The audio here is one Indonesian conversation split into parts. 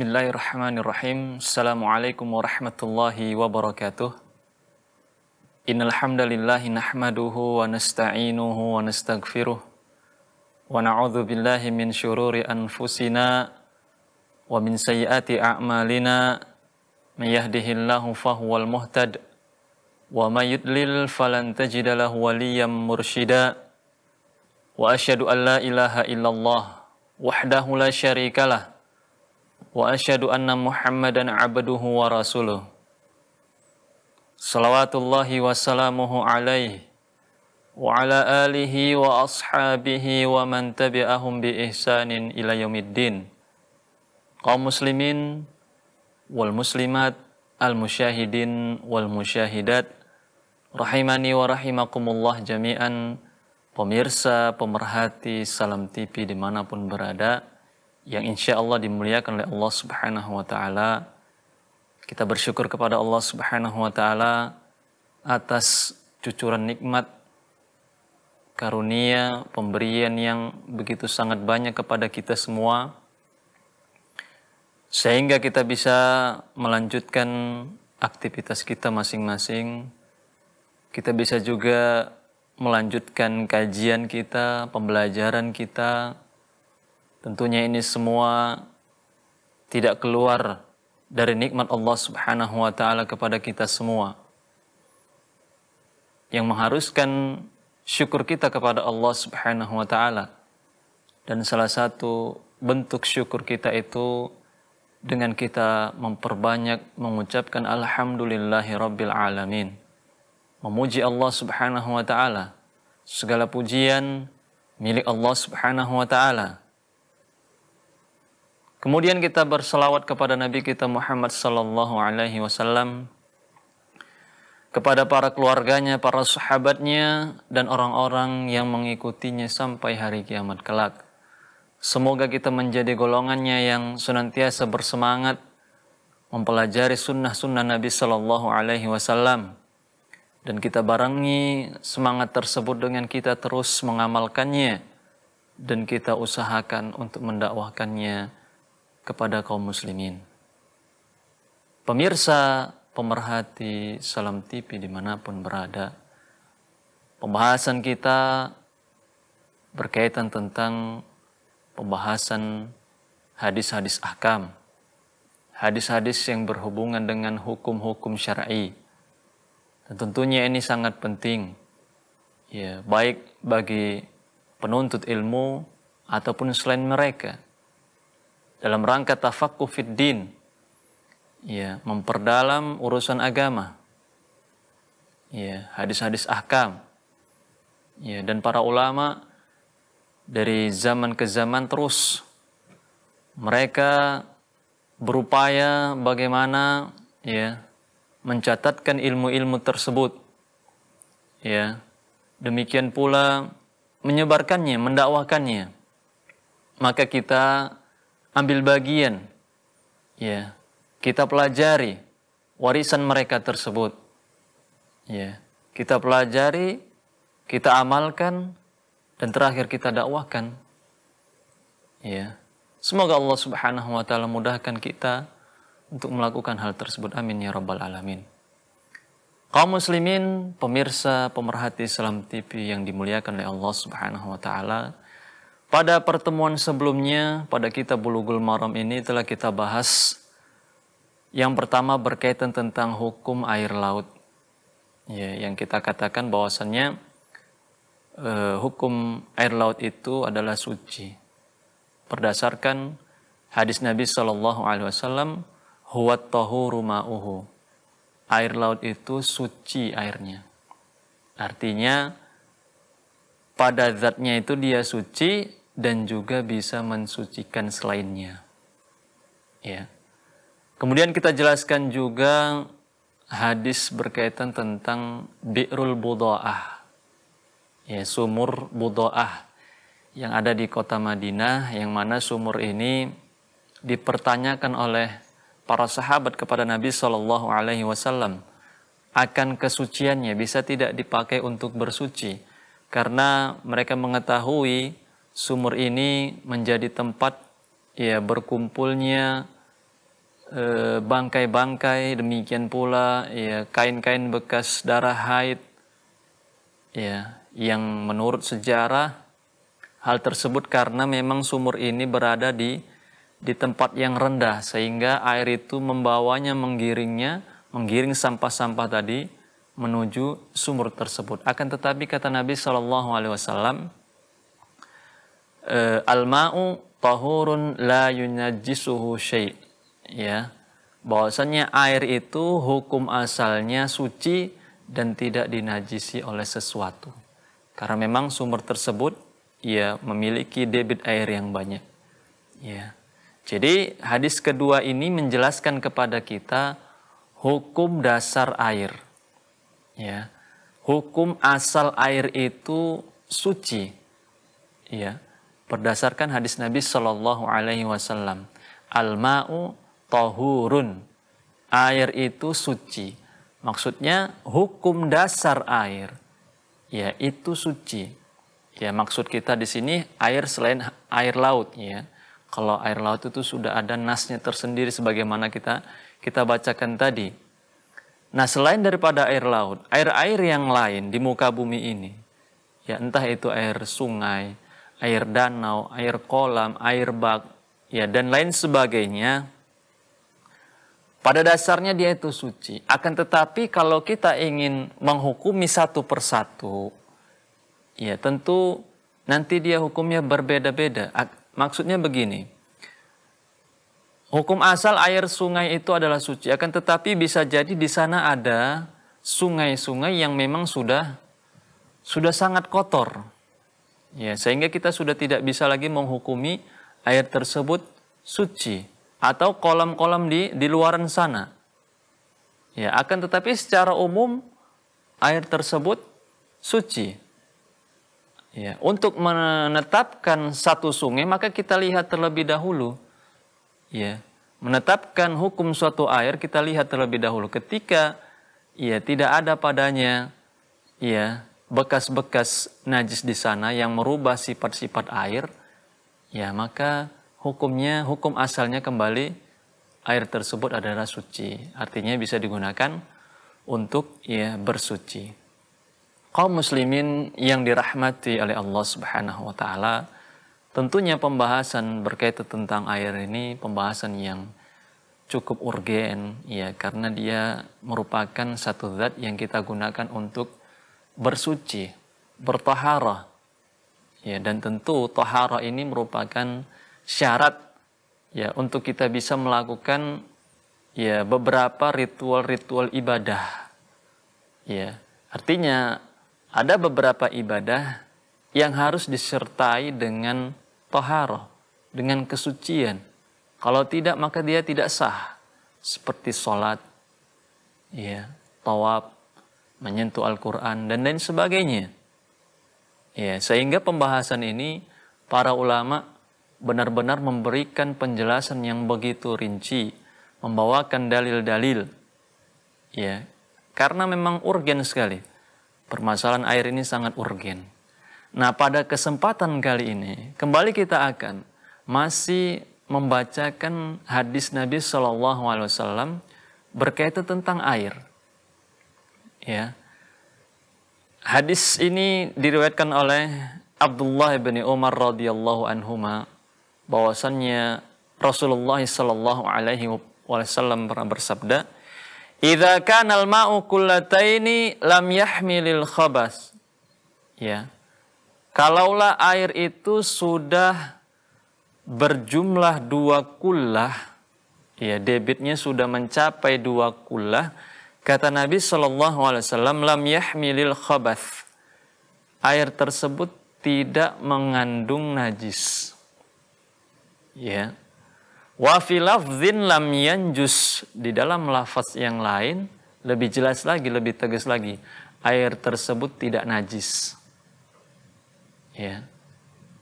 Bismillahirrahmanirrahim. Assalamualaikum warahmatullahi wabarakatuh. Innal hamdalillah nahmaduhu wa nasta'inuhu wa nastaghfiruh. Wa na'udzu billahi min syururi anfusina wa min sayyiati a'malina. May yahdihillahu fahuwal muhtad wa may yudlil falan tajida lahu waliyyan mursyida. Wa asyhadu an la ilaha illallah wahdahu la syarikalah. واشهد ان محمدا عبده ورسوله صلوات الله وسلامه عليه وعلى اله واصحابه ومن تبعهم باحسان الى يوم الدين kaum muslimin wal muslimat al musyahidin wal musyahidat rahimani wa rahimakumullah jami'an pemirsa pemerhati salam TV dimanapun berada yang insya Allah dimuliakan oleh Allah Subhanahu wa Ta'ala. Kita bersyukur kepada Allah Subhanahu wa Ta'ala atas cucuran nikmat, karunia, pemberian yang begitu sangat banyak kepada kita semua, sehingga kita bisa melanjutkan aktivitas kita masing-masing. Kita bisa juga melanjutkan kajian kita, pembelajaran kita, Tentunya ini semua tidak keluar dari nikmat Allah Subhanahu wa taala kepada kita semua. Yang mengharuskan syukur kita kepada Allah Subhanahu wa taala. Dan salah satu bentuk syukur kita itu dengan kita memperbanyak mengucapkan alhamdulillahi rabbil alamin. Memuji Allah Subhanahu wa taala. Segala pujian milik Allah Subhanahu wa taala Kemudian kita berselawat kepada Nabi kita Muhammad sallallahu alaihi wasallam kepada para keluarganya, para sahabatnya dan orang-orang yang mengikutinya sampai hari kiamat kelak. Semoga kita menjadi golongannya yang senantiasa bersemangat mempelajari sunnah-sunnah Nabi Sallallahu Alaihi Wasallam dan kita barengi semangat tersebut dengan kita terus mengamalkannya dan kita usahakan untuk mendakwahkannya kepada kaum muslimin. Pemirsa pemerhati Salam tipi dimanapun berada, pembahasan kita berkaitan tentang pembahasan hadis-hadis akam hadis-hadis yang berhubungan dengan hukum-hukum syar'i. Dan tentunya ini sangat penting, ya baik bagi penuntut ilmu ataupun selain mereka dalam rangka tafaqquh fid din ya memperdalam urusan agama ya hadis-hadis ahkam ya dan para ulama dari zaman ke zaman terus mereka berupaya bagaimana ya mencatatkan ilmu-ilmu tersebut ya demikian pula menyebarkannya mendakwakannya maka kita ambil bagian, ya kita pelajari warisan mereka tersebut, ya kita pelajari, kita amalkan, dan terakhir kita dakwahkan. Ya, semoga Allah Subhanahu Wa Taala mudahkan kita untuk melakukan hal tersebut. Amin ya rabbal alamin. Kaum muslimin, pemirsa, pemerhati Salam TV yang dimuliakan oleh Allah Subhanahu wa taala, pada pertemuan sebelumnya, pada kita bulugul Maram ini telah kita bahas yang pertama berkaitan tentang hukum air laut. Ya, yang kita katakan bahwasannya eh, hukum air laut itu adalah suci. Berdasarkan hadis Nabi saw, alaihi wasallam, rumauhu Air laut itu suci airnya. Artinya pada zatnya itu dia suci, dan juga bisa mensucikan selainnya. Ya. Kemudian kita jelaskan juga hadis berkaitan tentang Bi'rul Budoah. Ya, sumur Budoah yang ada di kota Madinah yang mana sumur ini dipertanyakan oleh para sahabat kepada Nabi Shallallahu alaihi wasallam akan kesuciannya bisa tidak dipakai untuk bersuci karena mereka mengetahui sumur ini menjadi tempat ya berkumpulnya eh, bangkai-bangkai, eh, demikian pula ya kain-kain bekas darah haid ya yang menurut sejarah hal tersebut karena memang sumur ini berada di di tempat yang rendah sehingga air itu membawanya menggiringnya menggiring sampah-sampah tadi menuju sumur tersebut akan tetapi kata Nabi Shallallahu Alaihi Wasallam uh, al-ma'u tahurun la yunajjisuhu syai' ya bahwasanya air itu hukum asalnya suci dan tidak dinajisi oleh sesuatu karena memang sumber tersebut ya memiliki debit air yang banyak ya jadi hadis kedua ini menjelaskan kepada kita hukum dasar air ya hukum asal air itu suci ya berdasarkan hadis Nabi Shallallahu Alaihi Wasallam al tohurun air itu suci maksudnya hukum dasar air yaitu suci ya maksud kita di sini air selain air laut ya kalau air laut itu sudah ada nasnya tersendiri sebagaimana kita kita bacakan tadi nah selain daripada air laut air-air yang lain di muka bumi ini ya entah itu air sungai air danau, air kolam, air bak, ya dan lain sebagainya. Pada dasarnya dia itu suci. Akan tetapi kalau kita ingin menghukumi satu persatu, ya tentu nanti dia hukumnya berbeda-beda. Maksudnya begini, hukum asal air sungai itu adalah suci. Akan tetapi bisa jadi di sana ada sungai-sungai yang memang sudah sudah sangat kotor Ya, sehingga kita sudah tidak bisa lagi menghukumi air tersebut suci atau kolam-kolam di di luaran sana. Ya, akan tetapi secara umum air tersebut suci. Ya, untuk menetapkan satu sungai maka kita lihat terlebih dahulu. Ya, menetapkan hukum suatu air kita lihat terlebih dahulu ketika ya tidak ada padanya ya bekas-bekas najis di sana yang merubah sifat-sifat air, ya maka hukumnya, hukum asalnya kembali air tersebut adalah suci. Artinya bisa digunakan untuk ya bersuci. Kaum muslimin yang dirahmati oleh Allah Subhanahu wa taala, tentunya pembahasan berkaitan tentang air ini pembahasan yang cukup urgen ya karena dia merupakan satu zat yang kita gunakan untuk bersuci, bertahara. Ya, dan tentu tahara ini merupakan syarat ya untuk kita bisa melakukan ya beberapa ritual-ritual ibadah. Ya, artinya ada beberapa ibadah yang harus disertai dengan toharoh, dengan kesucian. Kalau tidak maka dia tidak sah. Seperti sholat, ya, tawaf, menyentuh Al-Quran, dan lain sebagainya. Ya, sehingga pembahasan ini para ulama benar-benar memberikan penjelasan yang begitu rinci, membawakan dalil-dalil. Ya, karena memang urgen sekali. Permasalahan air ini sangat urgen. Nah, pada kesempatan kali ini, kembali kita akan masih membacakan hadis Nabi Shallallahu Alaihi Wasallam berkaitan tentang air. Ya. Hadis ini diriwayatkan oleh Abdullah bin Umar radhiyallahu anhuma bahwasannya Rasulullah sallallahu alaihi wasallam pernah bersabda, "Idza kana al-ma'u kullataini lam yahmilil khabas." Ya. Kalaulah air itu sudah berjumlah dua kullah, ya debitnya sudah mencapai dua kullah, Kata Nabi Shallallahu Alaihi Wasallam, lam yahmilil khabath. Air tersebut tidak mengandung najis. Ya. Wa lafzin lam yanjus. Di dalam lafaz yang lain, lebih jelas lagi, lebih tegas lagi. Air tersebut tidak najis. Ya.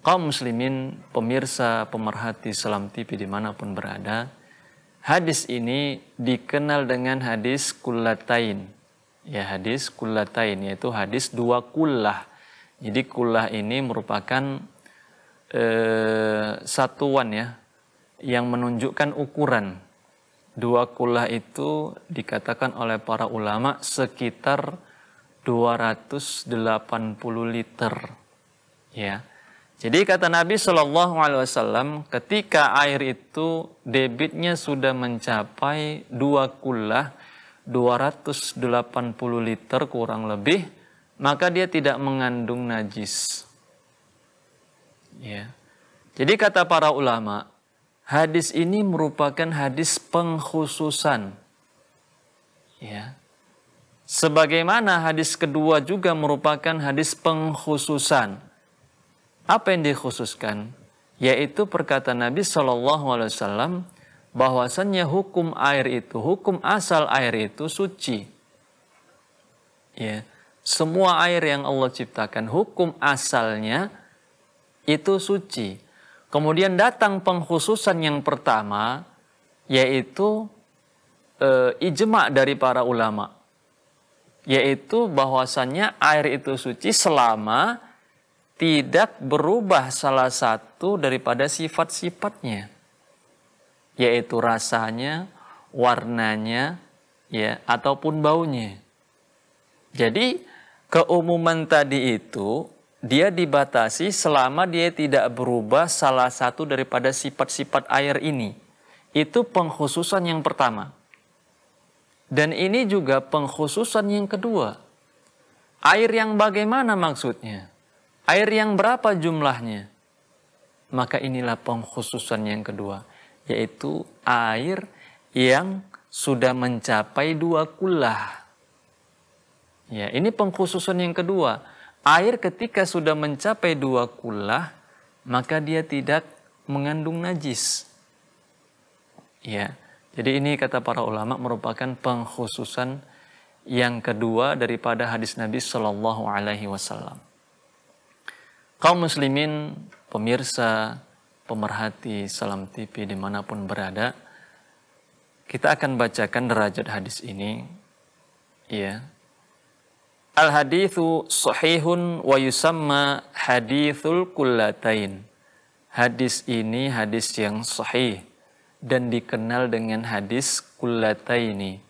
Kaum muslimin, pemirsa, pemerhati selam TV dimanapun berada, Hadis ini dikenal dengan hadis kullatain. Ya hadis kullatain yaitu hadis dua kullah. Jadi kullah ini merupakan eh, satuan ya yang menunjukkan ukuran. Dua kullah itu dikatakan oleh para ulama sekitar 280 liter. Ya. Jadi kata Nabi Shallallahu Alaihi Wasallam, ketika air itu debitnya sudah mencapai dua kullah 280 liter kurang lebih, maka dia tidak mengandung najis. Ya. Jadi kata para ulama, hadis ini merupakan hadis pengkhususan. Ya. Sebagaimana hadis kedua juga merupakan hadis pengkhususan apa yang dikhususkan? Yaitu perkataan Nabi Shallallahu Alaihi Wasallam bahwasannya hukum air itu, hukum asal air itu suci. Ya, semua air yang Allah ciptakan, hukum asalnya itu suci. Kemudian datang pengkhususan yang pertama, yaitu e, ijma dari para ulama, yaitu bahwasannya air itu suci selama tidak berubah salah satu daripada sifat-sifatnya yaitu rasanya, warnanya, ya ataupun baunya. Jadi keumuman tadi itu dia dibatasi selama dia tidak berubah salah satu daripada sifat-sifat air ini. Itu pengkhususan yang pertama. Dan ini juga pengkhususan yang kedua. Air yang bagaimana maksudnya? Air yang berapa jumlahnya? Maka inilah pengkhususan yang kedua, yaitu air yang sudah mencapai dua kulah. Ya, ini pengkhususan yang kedua. Air ketika sudah mencapai dua kulah, maka dia tidak mengandung najis. Ya, jadi ini kata para ulama merupakan pengkhususan yang kedua daripada hadis Nabi Shallallahu Alaihi Wasallam. Kaum muslimin, pemirsa, pemerhati Salam TV dimanapun berada, kita akan bacakan derajat hadis ini. Ya. Al hadithu sahihun wa yusamma hadithul kullatain. Hadis ini hadis yang sahih dan dikenal dengan hadis kullataini.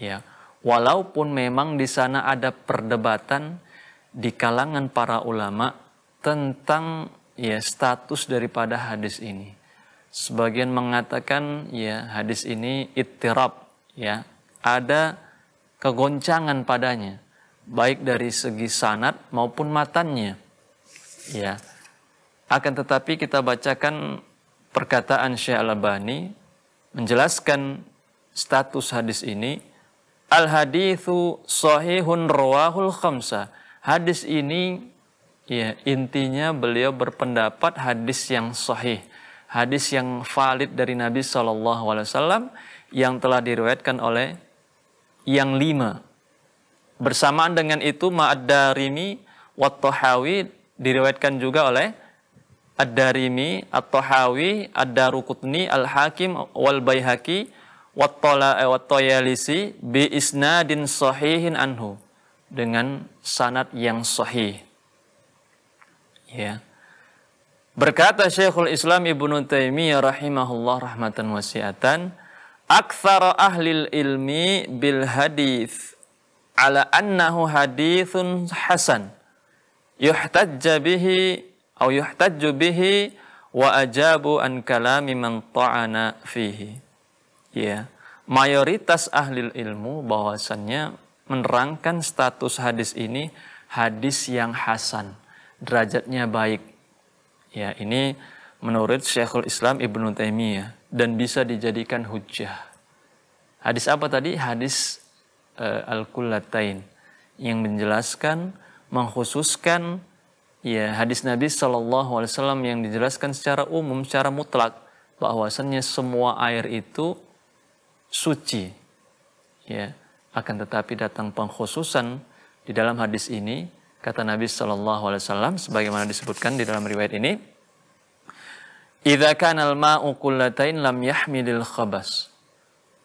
Ya, walaupun memang di sana ada perdebatan di kalangan para ulama tentang ya status daripada hadis ini. Sebagian mengatakan ya hadis ini ittirab ya ada kegoncangan padanya baik dari segi sanat maupun matannya. Ya. Akan tetapi kita bacakan perkataan Syekh Al-Albani menjelaskan status hadis ini al hadithu sahihun rawahul khamsa. Hadis ini Iya, intinya beliau berpendapat hadis yang sahih, hadis yang valid dari Nabi saw yang telah diriwayatkan oleh yang lima. Bersamaan dengan itu Ma'ad-Darimi Wat-Tahawi diriwayatkan juga oleh Ad-Darimi, At-Tahawi, Ad-Darukutni, Al-Hakim, wal bayhaki Wat-Toyalisi, eh, Bi-Isnadin Sahihin Anhu. Dengan sanat yang sahih. Ya. Berkata Syekhul Islam Ibnu Taimiyah rahimahullah rahmatan wasiatan, "Aktsara ahli ilmi bil hadis ala annahu hadithun hasan yuhtajja bihi au yuhtajju bihi wa ajabu an kalami man ta'ana fihi." Ya. Mayoritas ahli ilmu bahwasannya menerangkan status hadis ini hadis yang hasan derajatnya baik. Ya, ini menurut Syekhul Islam Ibnu Taimiyah dan bisa dijadikan hujah. Hadis apa tadi? Hadis uh, eh, Al-Kullatain yang menjelaskan mengkhususkan ya hadis Nabi Shallallahu alaihi wasallam yang dijelaskan secara umum secara mutlak bahwasannya semua air itu suci. Ya, akan tetapi datang pengkhususan di dalam hadis ini Kata Nabi Shallallahu Alaihi Wasallam sebagaimana disebutkan di dalam riwayat ini, "Idza kana al lam yahmilil khabas."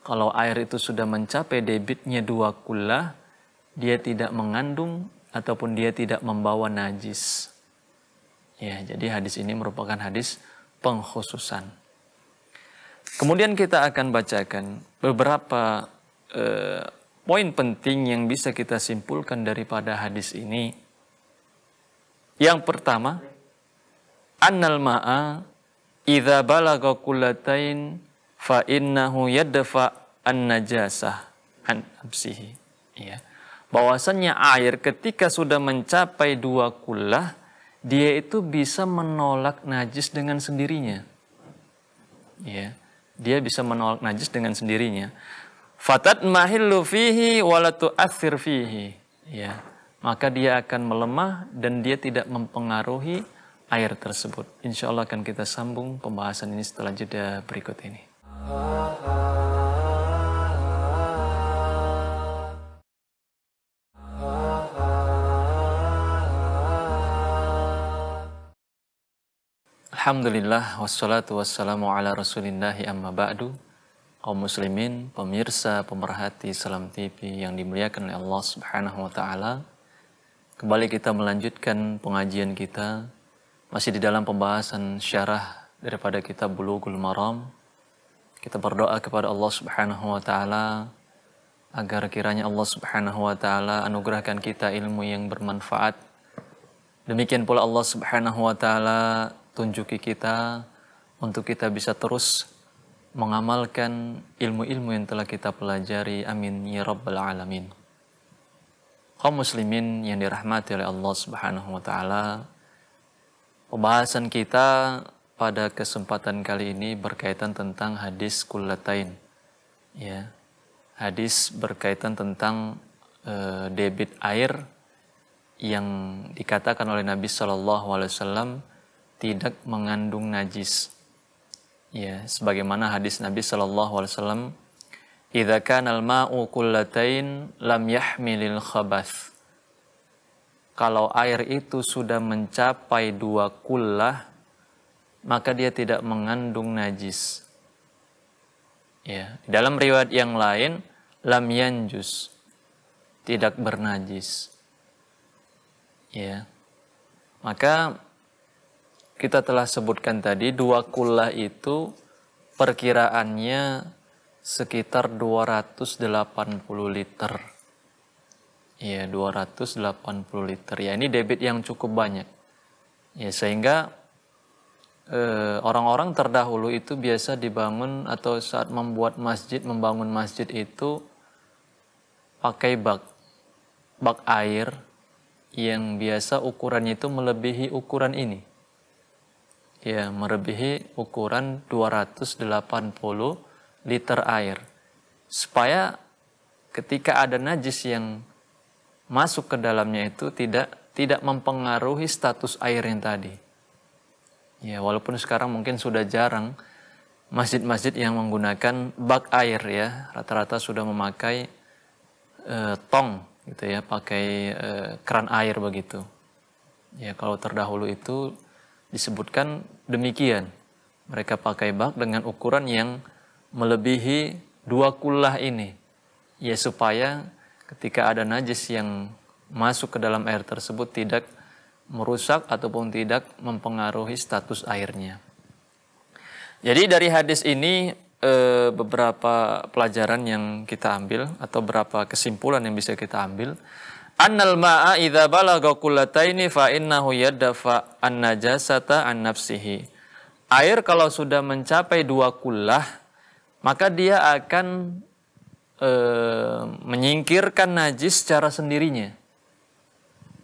Kalau air itu sudah mencapai debitnya dua kullah, dia tidak mengandung ataupun dia tidak membawa najis. Ya, jadi hadis ini merupakan hadis pengkhususan. Kemudian kita akan bacakan beberapa eh, poin penting yang bisa kita simpulkan daripada hadis ini yang pertama, annal ma'a idza balagha kullatain fa innahu yadfa an-najasah an absihi. Ya. Bahwasannya air ketika sudah mencapai dua kullah, dia itu bisa menolak najis dengan sendirinya. Ya. Dia bisa menolak najis dengan sendirinya. Fatat mahillu fihi walatu asir fihi. Ya maka dia akan melemah dan dia tidak mempengaruhi air tersebut. Insya Allah akan kita sambung pembahasan ini setelah jeda berikut ini. Alhamdulillah wassalatu wassalamu ala rasulillahi amma ba'du kaum muslimin, pemirsa, pemerhati Salam TV yang dimuliakan oleh Allah Subhanahu wa taala. Kembali kita melanjutkan pengajian kita masih di dalam pembahasan syarah daripada kitab Bulughul Maram. Kita berdoa kepada Allah Subhanahu wa taala agar kiranya Allah Subhanahu wa taala anugerahkan kita ilmu yang bermanfaat. Demikian pula Allah Subhanahu wa taala tunjuki kita untuk kita bisa terus mengamalkan ilmu-ilmu yang telah kita pelajari. Amin ya rabbal alamin kaum muslimin yang dirahmati oleh Allah Subhanahu wa taala. Pembahasan kita pada kesempatan kali ini berkaitan tentang hadis kullatain. Ya. Hadis berkaitan tentang e, debit air yang dikatakan oleh Nabi Shallallahu alaihi wasallam tidak mengandung najis. Ya, sebagaimana hadis Nabi Shallallahu alaihi wasallam idza kana al-ma'u kullatain lam yahmilil khabas. Kalau air itu sudah mencapai dua kullah, maka dia tidak mengandung najis. Ya, dalam riwayat yang lain lam yanjus tidak bernajis. Ya. Maka kita telah sebutkan tadi dua kullah itu perkiraannya sekitar 280 liter. Ya, 280 liter. Ya, ini debit yang cukup banyak. Ya, sehingga eh, orang-orang eh, terdahulu itu biasa dibangun atau saat membuat masjid, membangun masjid itu pakai bak bak air yang biasa ukurannya itu melebihi ukuran ini. Ya, melebihi ukuran 280 liter air supaya ketika ada najis yang masuk ke dalamnya itu tidak tidak mempengaruhi status air yang tadi. Ya, walaupun sekarang mungkin sudah jarang masjid-masjid yang menggunakan bak air ya, rata-rata sudah memakai e, tong gitu ya, pakai e, keran air begitu. Ya, kalau terdahulu itu disebutkan demikian. Mereka pakai bak dengan ukuran yang melebihi dua kullah ini. Ya supaya ketika ada najis yang masuk ke dalam air tersebut tidak merusak ataupun tidak mempengaruhi status airnya. Jadi dari hadis ini eh, beberapa pelajaran yang kita ambil atau beberapa kesimpulan yang bisa kita ambil. Annal ma'a idza balaga kullataini fa innahu yadfa an-najasata an nafsihi. Air kalau sudah mencapai dua kullah maka dia akan e, menyingkirkan najis secara sendirinya.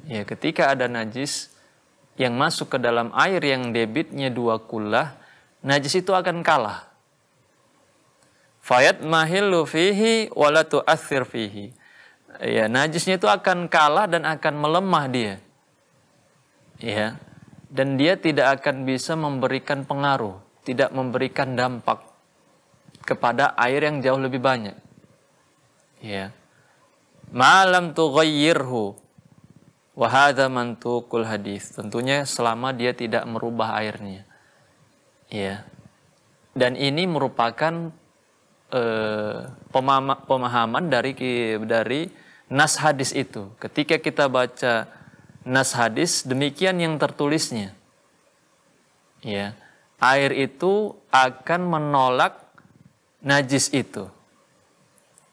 Ya, ketika ada najis yang masuk ke dalam air yang debitnya dua kulah, najis itu akan kalah. Fayat mahilu fihi wala asir fihi. Ya, najisnya itu akan kalah dan akan melemah dia. Ya. Dan dia tidak akan bisa memberikan pengaruh, tidak memberikan dampak kepada air yang jauh lebih banyak. Ya. Malam tughayyirhu wa hadza mantuqul hadis. Tentunya selama dia tidak merubah airnya. Ya. Dan ini merupakan eh, pemahaman dari dari nas hadis itu. Ketika kita baca nas hadis demikian yang tertulisnya. Ya. Air itu akan menolak najis itu.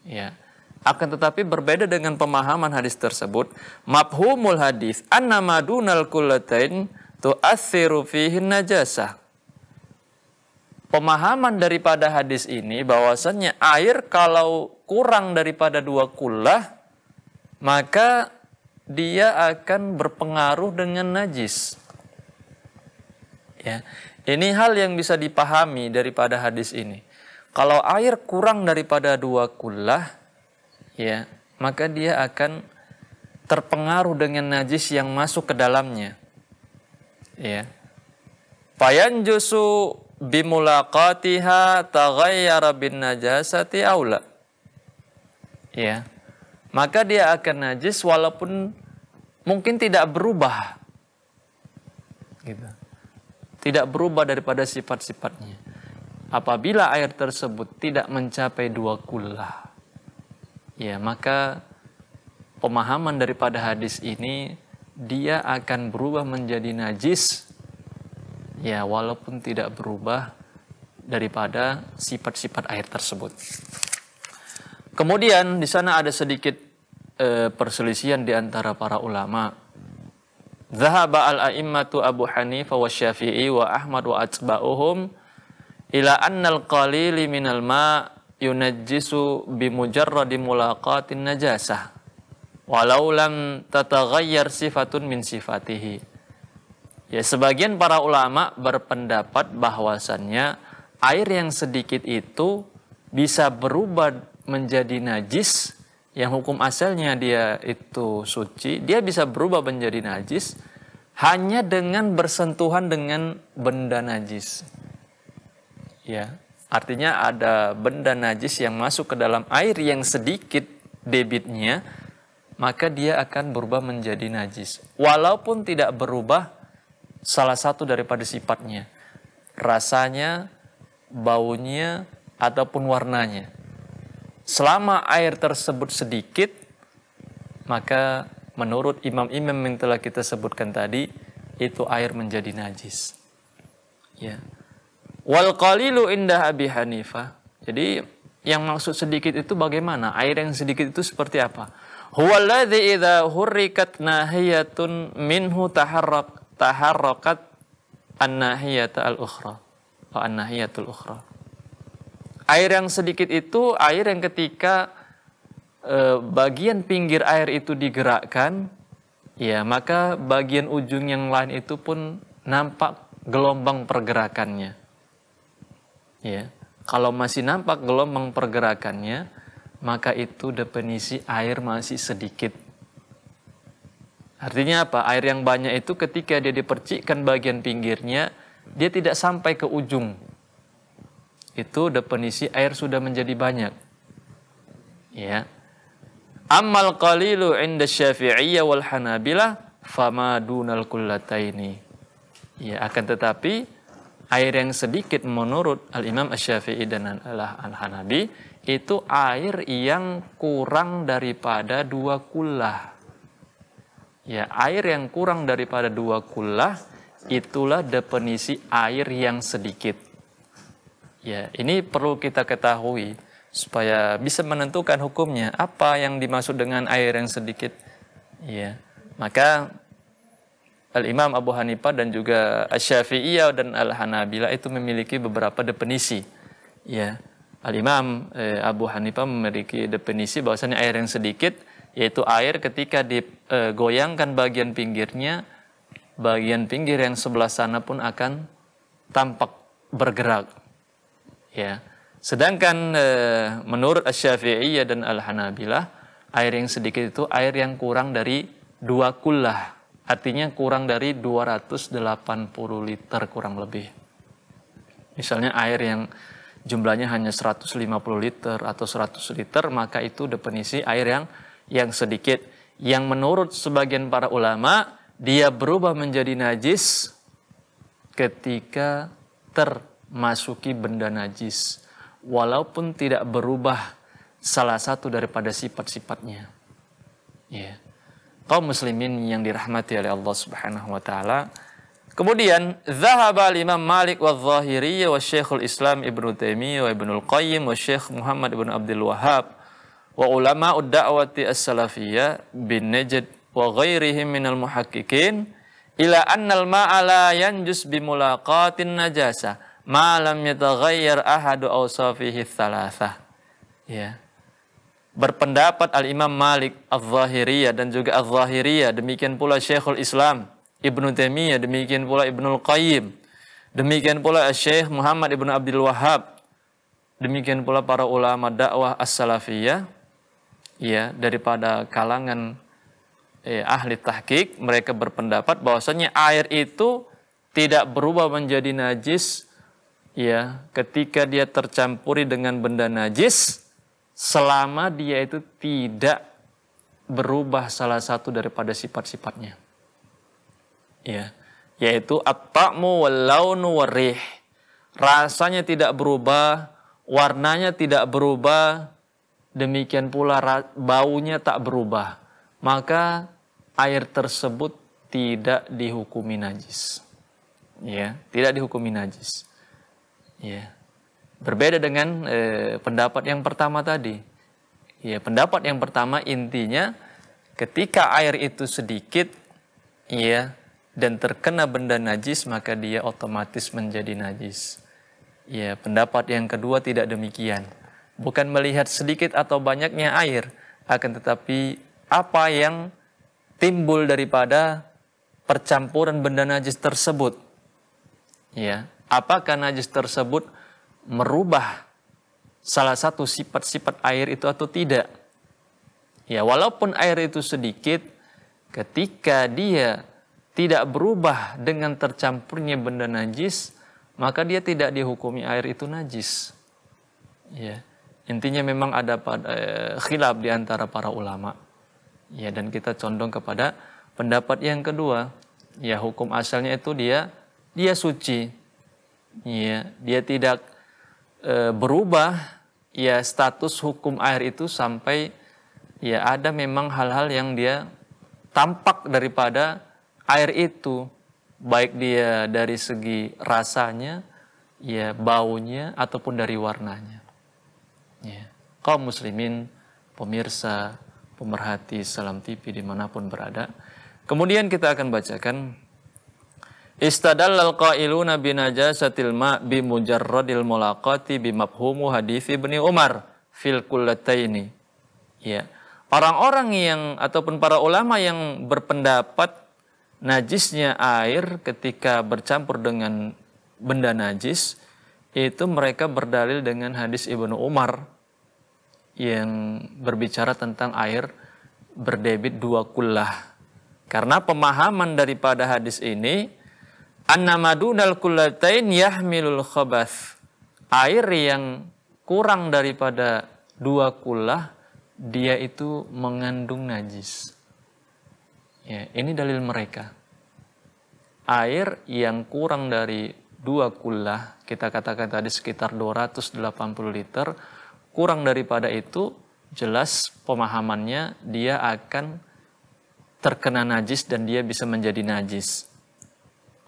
Ya. Akan tetapi berbeda dengan pemahaman hadis tersebut, mafhumul hadis annama dunal kullatain tu'athiru fihi najasah. Pemahaman daripada hadis ini bahwasannya air kalau kurang daripada dua kullah maka dia akan berpengaruh dengan najis. Ya. Ini hal yang bisa dipahami daripada hadis ini. Kalau air kurang daripada dua kullah, ya, maka dia akan terpengaruh dengan najis yang masuk ke dalamnya. Ya. jusu bimulaqatiha taghayyara bin najasati aula. Ya. Maka dia akan najis walaupun mungkin tidak berubah. Gitu. Tidak berubah daripada sifat-sifatnya apabila air tersebut tidak mencapai dua kula, ya maka pemahaman daripada hadis ini dia akan berubah menjadi najis, ya walaupun tidak berubah daripada sifat-sifat air tersebut. Kemudian di sana ada sedikit e, perselisihan di antara para ulama. Zahaba al-a'immatu Abu Hanifah wa Syafi'i wa Ahmad wa atba'uhum ila annal qalili minal ma yunajjisu mujarradi mulaqatin najasah walau lam tataghayyar sifatun min sifatihi ya sebagian para ulama berpendapat bahwasannya air yang sedikit itu bisa berubah menjadi najis yang hukum asalnya dia itu suci, dia bisa berubah menjadi najis hanya dengan bersentuhan dengan benda najis. Ya, artinya ada benda najis yang masuk ke dalam air yang sedikit debitnya, maka dia akan berubah menjadi najis. Walaupun tidak berubah salah satu daripada sifatnya, rasanya, baunya, ataupun warnanya. Selama air tersebut sedikit, maka menurut imam-imam yang telah kita sebutkan tadi, itu air menjadi najis. Ya. Wal qalilu indah Abi Hanifah. Jadi yang maksud sedikit itu bagaimana? Air yang sedikit itu seperti apa? Huwallazi idza hurrikat nahiyatun minhu taharrak taharrakat an al-ukhra. Atau annahiyatul ukhra. Air yang sedikit itu air yang ketika eh, bagian pinggir air itu digerakkan, ya maka bagian ujung yang lain itu pun nampak gelombang pergerakannya. Ya. Kalau masih nampak gelombang pergerakannya, maka itu definisi air masih sedikit. Artinya apa? Air yang banyak itu ketika dia dipercikkan bagian pinggirnya, dia tidak sampai ke ujung. Itu definisi air sudah menjadi banyak. Ya. Amal qalilu inda syafi'iyah wal hanabilah fama dunal kullataini. Ya, akan tetapi air yang sedikit menurut Al-Imam Asy-Syafi'i dan Al-Hanabi itu air yang kurang daripada dua kullah. Ya, air yang kurang daripada dua kullah itulah definisi air yang sedikit. Ya, ini perlu kita ketahui supaya bisa menentukan hukumnya apa yang dimaksud dengan air yang sedikit. Ya, maka Al-Imam Abu Hanifah dan juga Asy-Syafi'iyah dan Al-Hanabilah itu memiliki beberapa definisi. Ya. Al-Imam eh, Abu Hanifah memiliki definisi bahwasanya air yang sedikit yaitu air ketika digoyangkan bagian pinggirnya bagian pinggir yang sebelah sana pun akan tampak bergerak. Ya. Sedangkan eh, menurut Asy-Syafi'iyah dan Al-Hanabilah air yang sedikit itu air yang kurang dari dua kullah Artinya kurang dari 280 liter kurang lebih. Misalnya air yang jumlahnya hanya 150 liter atau 100 liter, maka itu definisi air yang yang sedikit. Yang menurut sebagian para ulama, dia berubah menjadi najis ketika termasuki benda najis. Walaupun tidak berubah salah satu daripada sifat-sifatnya. Ya. Yeah kaum muslimin yang dirahmati oleh Allah Subhanahu wa taala. Kemudian zahaba Imam Malik wa Zahiri wa Syekhul Islam Ibnu Taimiyah wa Ibnu Qayyim wa Syekh Muhammad Ibnu Abdul Wahhab, wa ulama ad-da'wati as-salafiyah bin Najd wa ghairihim minal muhaqqiqin ila annal ma'a la yanjus mulaqatin najasa ma lam yataghayyar ahadu awsafihi thalathah. Ya berpendapat Al-Imam Malik Al-Zahiriyah dan juga Al-Zahiriyah, demikian pula Syekhul Islam Ibnu Taimiyah, demikian pula Ibnu Qayyim, demikian pula Syekh Muhammad Ibnu Abdul Wahab, demikian pula para ulama dakwah As-Salafiyah ya daripada kalangan eh, ahli tahqiq mereka berpendapat bahwasanya air itu tidak berubah menjadi najis ya ketika dia tercampuri dengan benda najis selama dia itu tidak berubah salah satu daripada sifat-sifatnya. Ya, yaitu at-ta'mu wal launu warih. Rasanya tidak berubah, warnanya tidak berubah, demikian pula baunya tak berubah. Maka air tersebut tidak dihukumi najis. Ya, tidak dihukumi najis. Ya. Berbeda dengan eh, pendapat yang pertama tadi. Ya, pendapat yang pertama intinya ketika air itu sedikit ya dan terkena benda najis maka dia otomatis menjadi najis. Ya, pendapat yang kedua tidak demikian. Bukan melihat sedikit atau banyaknya air, akan tetapi apa yang timbul daripada percampuran benda najis tersebut. Ya, apakah najis tersebut merubah salah satu sifat-sifat air itu atau tidak. Ya, walaupun air itu sedikit, ketika dia tidak berubah dengan tercampurnya benda najis, maka dia tidak dihukumi air itu najis. Ya. Intinya memang ada eh, khilaf di antara para ulama. Ya, dan kita condong kepada pendapat yang kedua. Ya, hukum asalnya itu dia dia suci. Ya, dia tidak e, berubah ya status hukum air itu sampai ya ada memang hal-hal yang dia tampak daripada air itu baik dia dari segi rasanya ya baunya ataupun dari warnanya ya kaum muslimin pemirsa pemerhati salam TV dimanapun berada kemudian kita akan bacakan Istadallal qailuna binajasatil ma bi mujarradil mulaqati bi mafhumu hadis Ibnu Umar fil kullataini. Ya. Orang-orang yang ataupun para ulama yang berpendapat najisnya air ketika bercampur dengan benda najis itu mereka berdalil dengan hadis Ibnu Umar yang berbicara tentang air berdebit dua kullah. Karena pemahaman daripada hadis ini Annamadunal kullatain yahmilul khabas. Air yang kurang daripada dua kullah, dia itu mengandung najis. Ya, ini dalil mereka. Air yang kurang dari dua kullah, kita katakan tadi sekitar 280 liter, kurang daripada itu, jelas pemahamannya dia akan terkena najis dan dia bisa menjadi najis.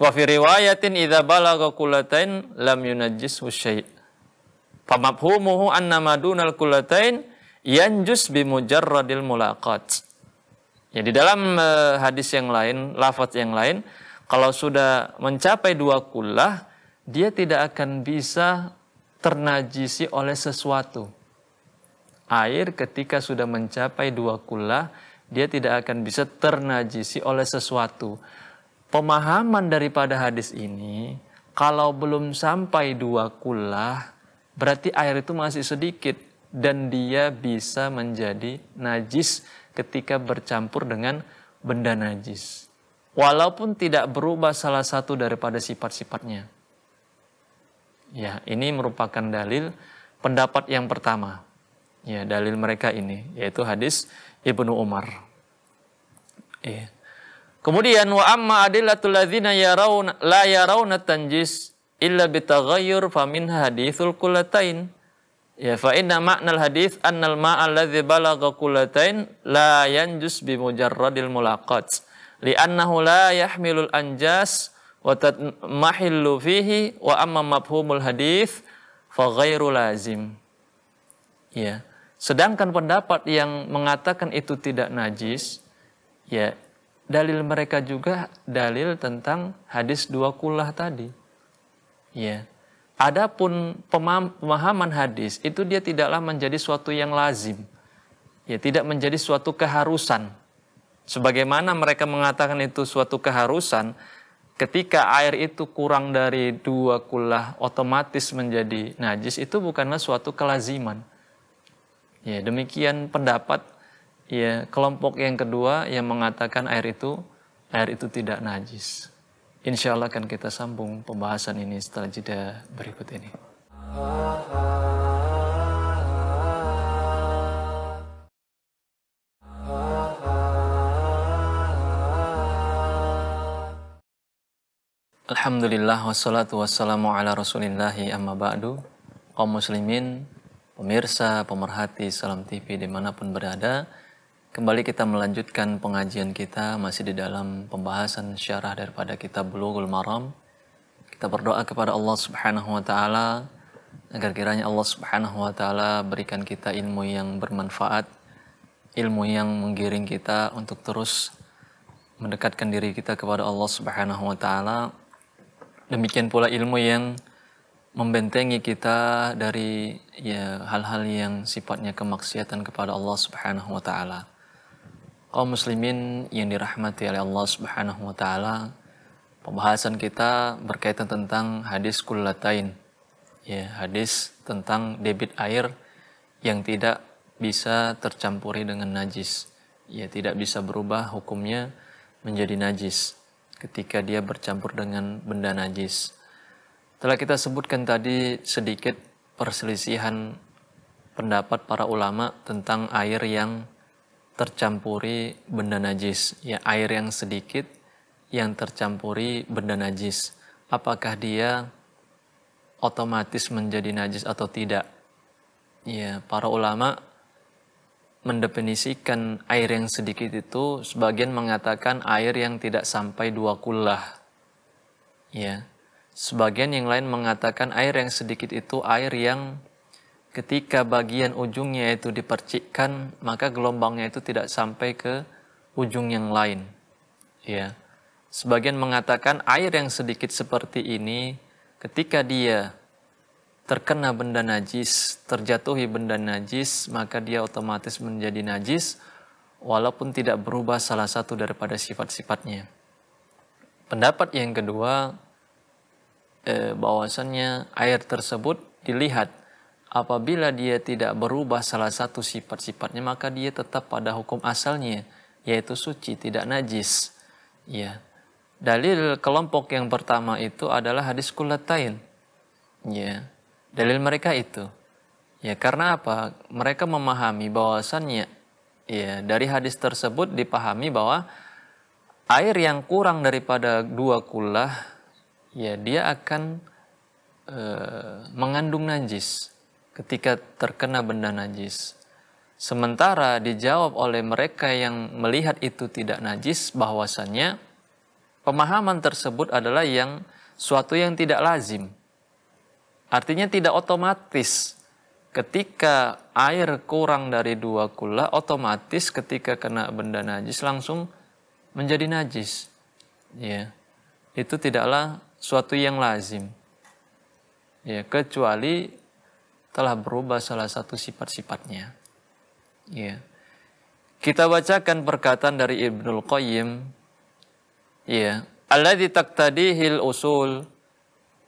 Wa fi riwayatin idza balagha kullatain lam yunajjishu syai'. mafhumuhu anna ma dunal kullatain yanjus bi mujarradil mulaqat. Ya di dalam uh, hadis yang lain, lafaz yang lain, kalau sudah mencapai dua kullah, dia tidak akan bisa ternajisi oleh sesuatu. Air ketika sudah mencapai dua kullah, dia tidak akan bisa ternajisi oleh sesuatu pemahaman daripada hadis ini, kalau belum sampai dua kulah, berarti air itu masih sedikit dan dia bisa menjadi najis ketika bercampur dengan benda najis. Walaupun tidak berubah salah satu daripada sifat-sifatnya. Ya, ini merupakan dalil pendapat yang pertama. Ya, dalil mereka ini yaitu hadis Ibnu Umar. Ya. Kemudian wa amma adillatul ladzina yarawna la yarawna tanjis illa bitaghayyur famin hadithul kulatain. Ya fa inna ma'nal hadits annal ma'a alladzi balagha kulatain la yanjus bi mujarradil mulaqat. Li'annahu la yahmilul anjas wa tatmahillu fihi wa amma mafhumul hadits fa ghairu lazim. Ya. Sedangkan pendapat yang mengatakan itu tidak najis, ya dalil mereka juga dalil tentang hadis dua kullah tadi. Ya. Adapun pemahaman hadis itu dia tidaklah menjadi suatu yang lazim. Ya, tidak menjadi suatu keharusan. Sebagaimana mereka mengatakan itu suatu keharusan, ketika air itu kurang dari dua kullah otomatis menjadi najis itu bukanlah suatu kelaziman. Ya, demikian pendapat ya kelompok yang kedua yang mengatakan air itu air itu tidak najis. Insya Allah akan kita sambung pembahasan ini setelah jeda berikut ini. Alhamdulillah wassalatu wassalamu ala rasulillahi amma ba'du kaum muslimin, pemirsa, pemerhati Salam TV dimanapun berada Kembali kita melanjutkan pengajian kita masih di dalam pembahasan syarah daripada kitab Bulughul Maram. Kita berdoa kepada Allah Subhanahu wa taala agar kiranya Allah Subhanahu wa taala berikan kita ilmu yang bermanfaat, ilmu yang menggiring kita untuk terus mendekatkan diri kita kepada Allah Subhanahu wa taala. Demikian pula ilmu yang membentengi kita dari ya hal-hal yang sifatnya kemaksiatan kepada Allah Subhanahu wa taala. Kaum muslimin yang dirahmati oleh Allah Subhanahu wa taala, pembahasan kita berkaitan tentang hadis kullatain. Ya, hadis tentang debit air yang tidak bisa tercampuri dengan najis. Ya, tidak bisa berubah hukumnya menjadi najis ketika dia bercampur dengan benda najis. Telah kita sebutkan tadi sedikit perselisihan pendapat para ulama tentang air yang tercampuri benda najis, ya air yang sedikit yang tercampuri benda najis. Apakah dia otomatis menjadi najis atau tidak? Ya, para ulama mendefinisikan air yang sedikit itu sebagian mengatakan air yang tidak sampai dua kullah. Ya. Sebagian yang lain mengatakan air yang sedikit itu air yang Ketika bagian ujungnya itu dipercikkan, maka gelombangnya itu tidak sampai ke ujung yang lain. Ya. Sebagian mengatakan air yang sedikit seperti ini ketika dia terkena benda najis, terjatuhi benda najis, maka dia otomatis menjadi najis walaupun tidak berubah salah satu daripada sifat-sifatnya. Pendapat yang kedua eh, bahwasannya air tersebut dilihat apabila dia tidak berubah salah satu sifat-sifatnya maka dia tetap pada hukum asalnya yaitu suci tidak najis ya dalil kelompok yang pertama itu adalah hadis kulatain ya dalil mereka itu ya karena apa mereka memahami bahwasannya ya dari hadis tersebut dipahami bahwa air yang kurang daripada dua kulah ya dia akan e, mengandung najis ketika terkena benda najis. Sementara dijawab oleh mereka yang melihat itu tidak najis bahwasannya pemahaman tersebut adalah yang suatu yang tidak lazim. Artinya tidak otomatis. Ketika air kurang dari dua kula, otomatis ketika kena benda najis langsung menjadi najis. Ya. Itu tidaklah suatu yang lazim. Ya, kecuali telah berubah salah satu sifat-sifatnya. Ya. Kita bacakan perkataan dari Ibnul Qayyim. Ya, yeah. alladzi taqtadihil usul.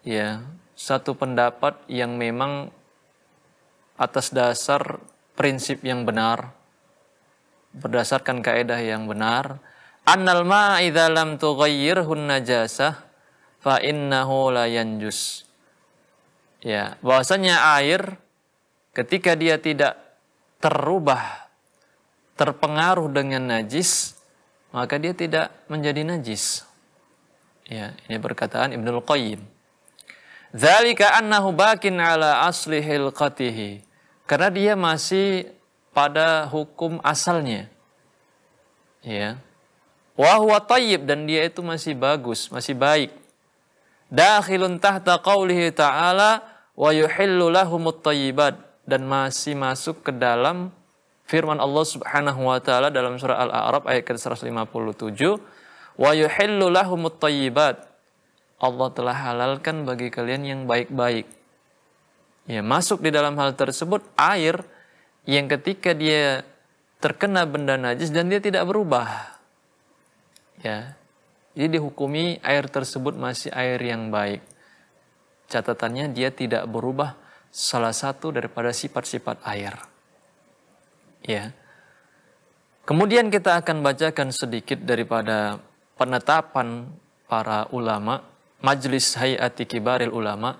Ya, satu pendapat yang memang atas dasar prinsip yang benar berdasarkan kaedah yang benar annal ma'a idza lam tughayyirhun najasah fa innahu la yanjus ya bahwasanya air ketika dia tidak terubah terpengaruh dengan najis maka dia tidak menjadi najis ya ini perkataan Ibnul Qayyim dzalika annahu bakin ala asli hilqatihi karena dia masih pada hukum asalnya ya wa tayyib dan dia itu masih bagus masih baik dakhilun tahta qaulihi ta'ala wa yuhillu lahumut dan masih masuk ke dalam firman Allah Subhanahu wa taala dalam surah Al-A'raf ayat ke-157 wa yuhillu lahumut Allah telah halalkan bagi kalian yang baik-baik. Ya, masuk di dalam hal tersebut air yang ketika dia terkena benda najis dan dia tidak berubah. Ya. Jadi dihukumi air tersebut masih air yang baik. Catatannya dia tidak berubah salah satu daripada sifat-sifat air. Ya. Kemudian kita akan bacakan sedikit daripada penetapan para ulama Majelis Hayati Kibaril Ulama.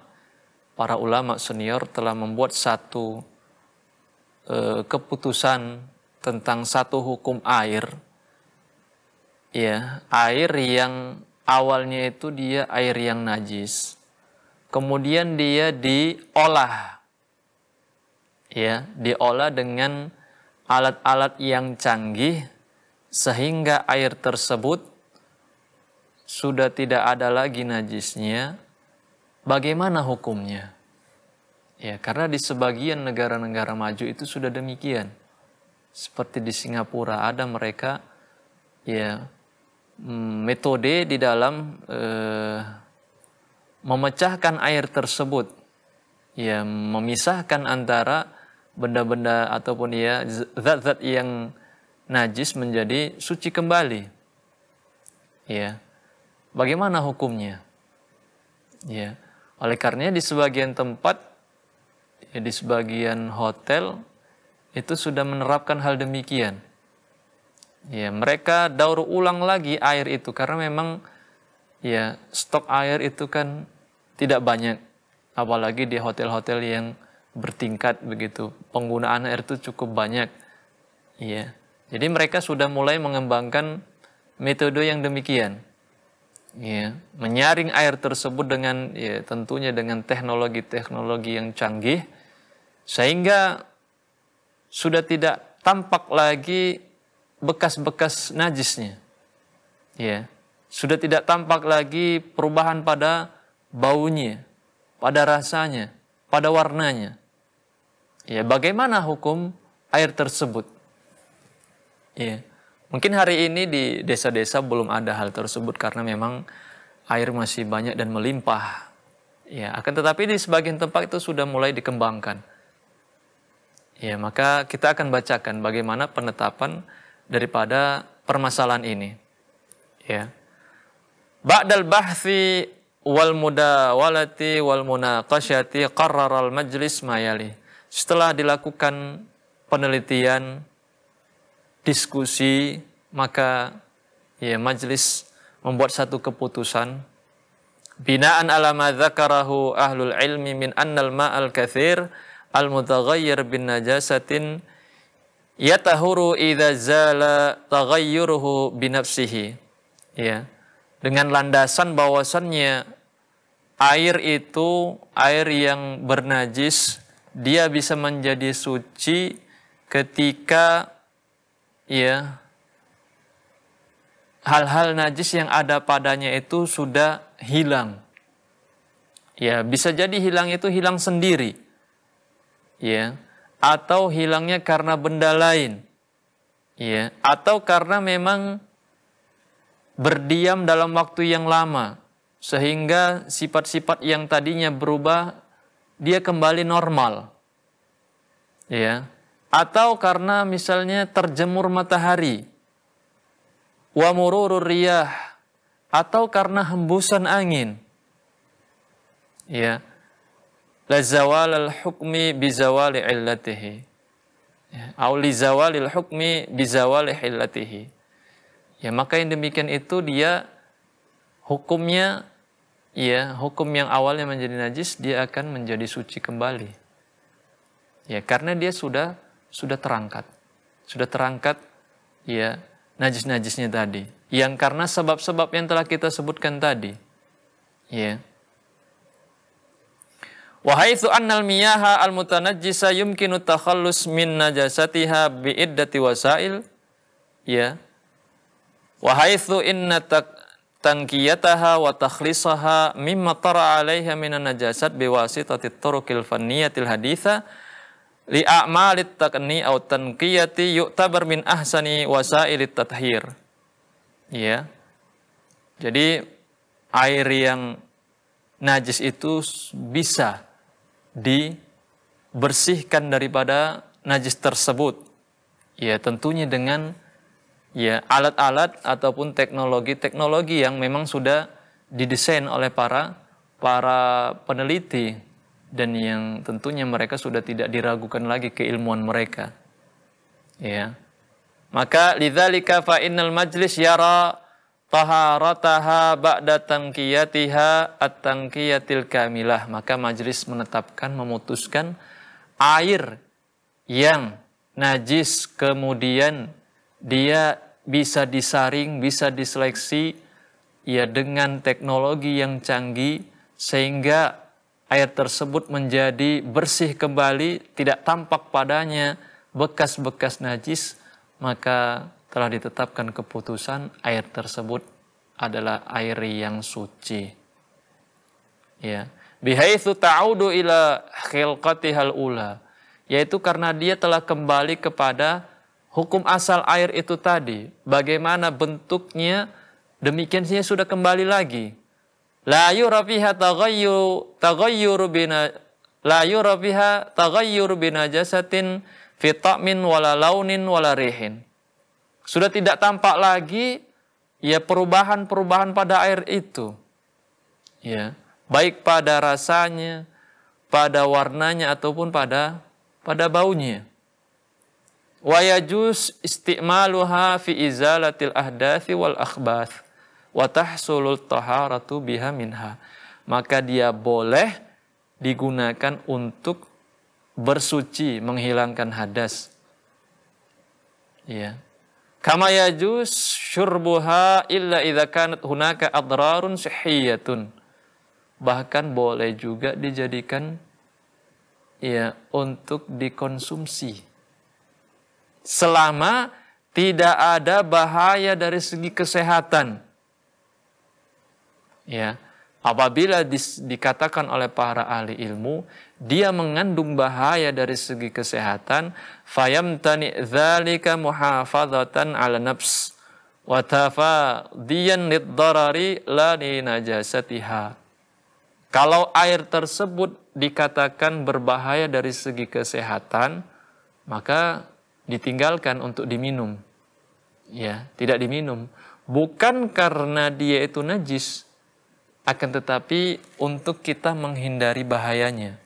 Para ulama senior telah membuat satu e, keputusan tentang satu hukum air. Ya, air yang awalnya itu dia air yang najis kemudian dia diolah ya diolah dengan alat-alat yang canggih sehingga air tersebut sudah tidak ada lagi najisnya bagaimana hukumnya ya karena di sebagian negara-negara maju itu sudah demikian seperti di Singapura ada mereka ya mm, metode di dalam eh, memecahkan air tersebut ya memisahkan antara benda-benda ataupun ya zat-zat yang najis menjadi suci kembali. Ya. Bagaimana hukumnya? Ya. Oleh karenanya di sebagian tempat ya di sebagian hotel itu sudah menerapkan hal demikian. Ya, mereka daur ulang lagi air itu karena memang ya stok air itu kan tidak banyak apalagi di hotel-hotel yang bertingkat begitu penggunaan air itu cukup banyak iya jadi mereka sudah mulai mengembangkan metode yang demikian iya menyaring air tersebut dengan ya tentunya dengan teknologi-teknologi yang canggih sehingga sudah tidak tampak lagi bekas-bekas najisnya ya sudah tidak tampak lagi perubahan pada baunya, pada rasanya, pada warnanya. Ya, bagaimana hukum air tersebut? Ya. Mungkin hari ini di desa-desa belum ada hal tersebut karena memang air masih banyak dan melimpah. Ya, akan tetapi di sebagian tempat itu sudah mulai dikembangkan. Ya, maka kita akan bacakan bagaimana penetapan daripada permasalahan ini. Ya. Ba'dal bahthi wal mudawalati wal munaqasyati qarrara al majlis mayali. Setelah dilakukan penelitian diskusi maka ya majlis membuat satu keputusan binaan ala ma dzakarahu ahlul ilmi min annal ma'al kathir al mutaghayyir bin najasatin yatahuru idza zala taghayyuruhu binafsihi ya dengan landasan bahwasannya air itu air yang bernajis dia bisa menjadi suci ketika ya hal-hal najis yang ada padanya itu sudah hilang. Ya, bisa jadi hilang itu hilang sendiri. Ya, atau hilangnya karena benda lain. Ya, atau karena memang berdiam dalam waktu yang lama sehingga sifat-sifat yang tadinya berubah dia kembali normal. Ya. Atau karena misalnya terjemur matahari. Wa mururur riyah atau karena hembusan angin. Ya. La zawal al-hukmi bi zawali illatihi. Ya, au li zawalil hukmi bi zawali illatihi. Ya, maka yang demikian itu dia hukumnya Iya, hukum yang awalnya menjadi najis dia akan menjadi suci kembali. Ya, karena dia sudah sudah terangkat. Sudah terangkat ya najis-najisnya tadi. Yang karena sebab-sebab yang telah kita sebutkan tadi. Ya. Wahaitsu annal miyaha almutanajjisa yumkinu takhallus min najasatiha bi iddati wasail. Ya. Wahaitsu inna tak Tangkiyataha wa takhlisaha mimma tara 'alaiha minan najasat biwasitati turukil fanniyatil haditha li a'malit takni au tankiyati yu'tabar min ahsani wasailit tathhir. Ya. Jadi air yang najis itu bisa dibersihkan daripada najis tersebut. Ya, tentunya dengan ya alat-alat ataupun teknologi-teknologi yang memang sudah didesain oleh para para peneliti dan yang tentunya mereka sudah tidak diragukan lagi keilmuan mereka. Ya. Maka lidzalika fa innal majlis yara taharataha ba'da tanqiyatiha at tanqiyatil kamilah. Maka majlis menetapkan memutuskan air yang najis kemudian dia bisa disaring, bisa diseleksi ya dengan teknologi yang canggih sehingga air tersebut menjadi bersih kembali, tidak tampak padanya bekas-bekas najis, maka telah ditetapkan keputusan air tersebut adalah air yang suci. Ya, bihaitsu ta'udu ila khilqatihal ula, yaitu karena dia telah kembali kepada hukum asal air itu tadi, bagaimana bentuknya, demikiannya sudah kembali lagi. La yurafiha taghayyur bina la yurafiha taghayyuru binajasatin fi ta'min wala launin wala rihin. Sudah tidak tampak lagi ya perubahan-perubahan pada air itu. Ya, baik pada rasanya, pada warnanya ataupun pada pada baunya. Wa yajuz istimaluha fi izalatil ahdathi wal akhbath wa tahsulul taharatu biha minha. Maka dia boleh digunakan untuk bersuci, menghilangkan hadas. Ya. Kama yajuz syurbuha illa idza kanat hunaka adrarun sihhiyatun. Bahkan boleh juga dijadikan ya untuk dikonsumsi selama tidak ada bahaya dari segi kesehatan. Ya, apabila di, dikatakan oleh para ahli ilmu dia mengandung bahaya dari segi kesehatan, tani dzalika muhafadzatan 'ala nafs wa tafadiyan lid la najasatiha. Kalau air tersebut dikatakan berbahaya dari segi kesehatan, maka ditinggalkan untuk diminum. Ya, tidak diminum. Bukan karena dia itu najis, akan tetapi untuk kita menghindari bahayanya.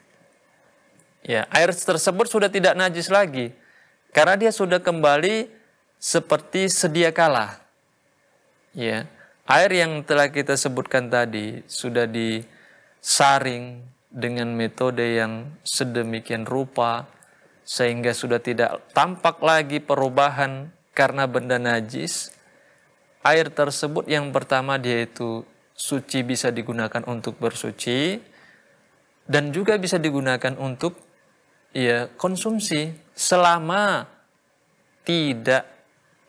Ya, air tersebut sudah tidak najis lagi karena dia sudah kembali seperti sedia kala. Ya, air yang telah kita sebutkan tadi sudah disaring dengan metode yang sedemikian rupa sehingga sudah tidak tampak lagi perubahan karena benda najis, air tersebut yang pertama dia itu suci bisa digunakan untuk bersuci dan juga bisa digunakan untuk ya konsumsi selama tidak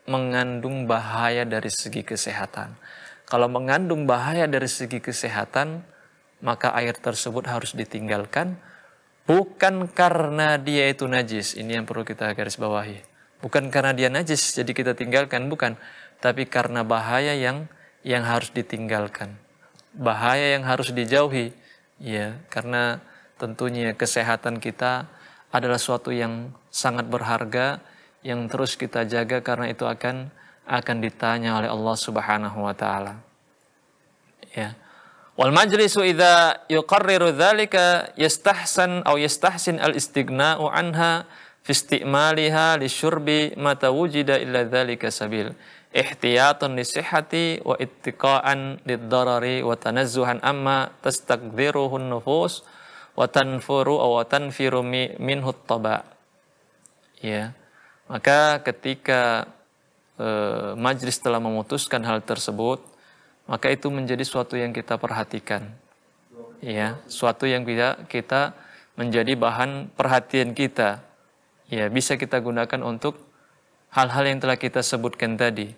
mengandung bahaya dari segi kesehatan. Kalau mengandung bahaya dari segi kesehatan, maka air tersebut harus ditinggalkan Bukan karena dia itu najis, ini yang perlu kita garis bawahi. Bukan karena dia najis, jadi kita tinggalkan, bukan. Tapi karena bahaya yang yang harus ditinggalkan. Bahaya yang harus dijauhi. Ya, karena tentunya kesehatan kita adalah suatu yang sangat berharga yang terus kita jaga karena itu akan akan ditanya oleh Allah Subhanahu wa taala. Ya. Wal majlisu idza yuqarriru dzalika yastahsan aw yastahsin al istighna'u anha fi istimaliha li syurbi mata wujida illa dzalika sabil ihtiyatun li sihhati wa ittiqa'an lid-darari wa tanazzuhan amma tastaqdiruhu nufus wa tanfuru aw tanfiru minhu taba ya maka ketika uh, majlis telah memutuskan hal tersebut maka itu menjadi suatu yang kita perhatikan. Ya, suatu yang kita kita menjadi bahan perhatian kita. Ya, bisa kita gunakan untuk hal-hal yang telah kita sebutkan tadi.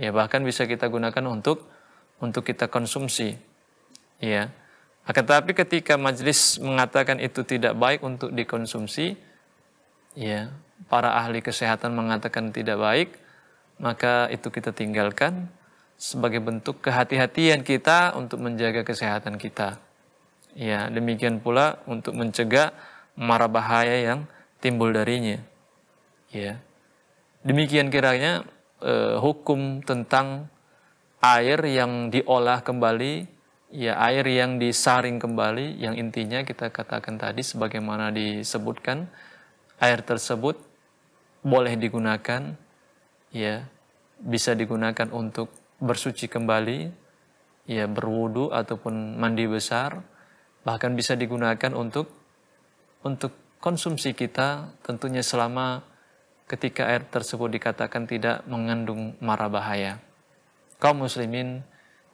Ya, bahkan bisa kita gunakan untuk untuk kita konsumsi. Ya. Akan tetapi ketika majelis mengatakan itu tidak baik untuk dikonsumsi, ya, para ahli kesehatan mengatakan tidak baik, maka itu kita tinggalkan sebagai bentuk kehati-hatian kita untuk menjaga kesehatan kita. Ya, demikian pula untuk mencegah mara bahaya yang timbul darinya. Ya. Demikian kiranya eh, hukum tentang air yang diolah kembali, ya air yang disaring kembali yang intinya kita katakan tadi sebagaimana disebutkan air tersebut boleh digunakan ya bisa digunakan untuk bersuci kembali, ya berwudu ataupun mandi besar, bahkan bisa digunakan untuk untuk konsumsi kita tentunya selama ketika air tersebut dikatakan tidak mengandung mara bahaya. Kaum muslimin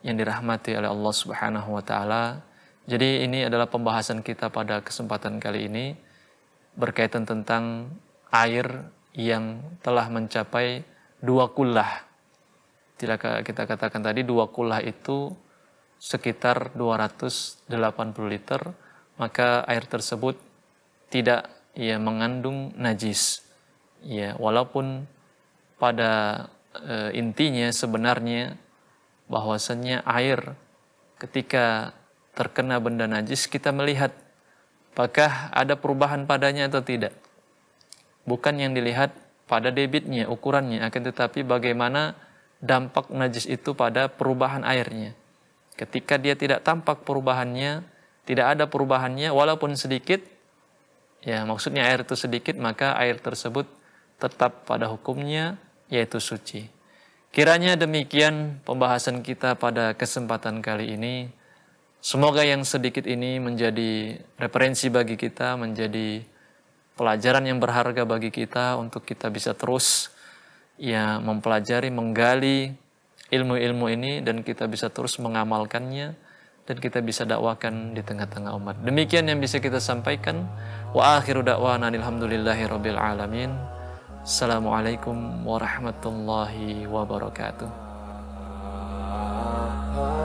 yang dirahmati oleh Allah Subhanahu wa taala. Jadi ini adalah pembahasan kita pada kesempatan kali ini berkaitan tentang air yang telah mencapai dua kullah jika kita katakan tadi dua kulah itu sekitar 280 liter, maka air tersebut tidak ya mengandung najis. Ya, walaupun pada e, intinya sebenarnya bahwasannya air ketika terkena benda najis kita melihat apakah ada perubahan padanya atau tidak. Bukan yang dilihat pada debitnya, ukurannya, akan tetapi bagaimana dampak najis itu pada perubahan airnya. Ketika dia tidak tampak perubahannya, tidak ada perubahannya walaupun sedikit, ya maksudnya air itu sedikit maka air tersebut tetap pada hukumnya yaitu suci. Kiranya demikian pembahasan kita pada kesempatan kali ini. Semoga yang sedikit ini menjadi referensi bagi kita, menjadi pelajaran yang berharga bagi kita untuk kita bisa terus ya mempelajari, menggali ilmu-ilmu ini dan kita bisa terus mengamalkannya dan kita bisa dakwakan di tengah-tengah umat. Demikian yang bisa kita sampaikan. Wa akhiru da'wana alhamdulillahi rabbil alamin. Assalamualaikum warahmatullahi wabarakatuh.